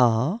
are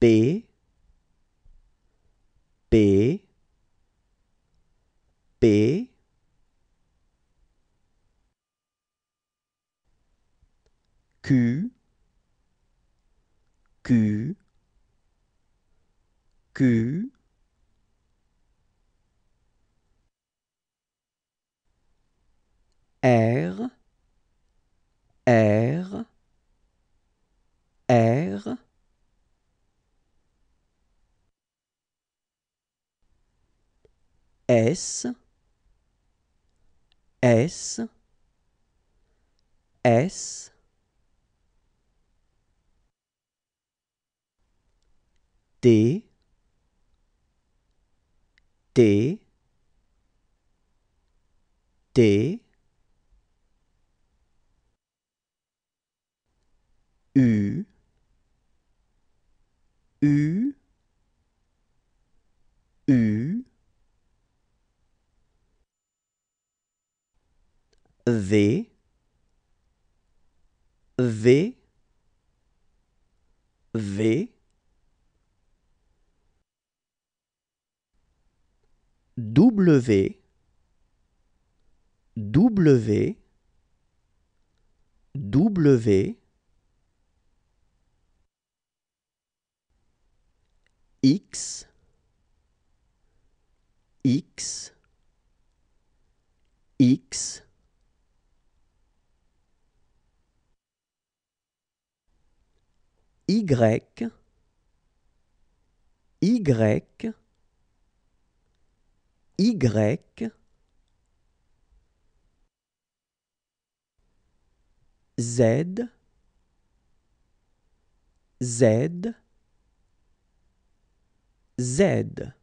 B B B Q Q Q R S, S, S, D, D, D, V V V W W W X X X Y, Y, Y, Z, Z, Z.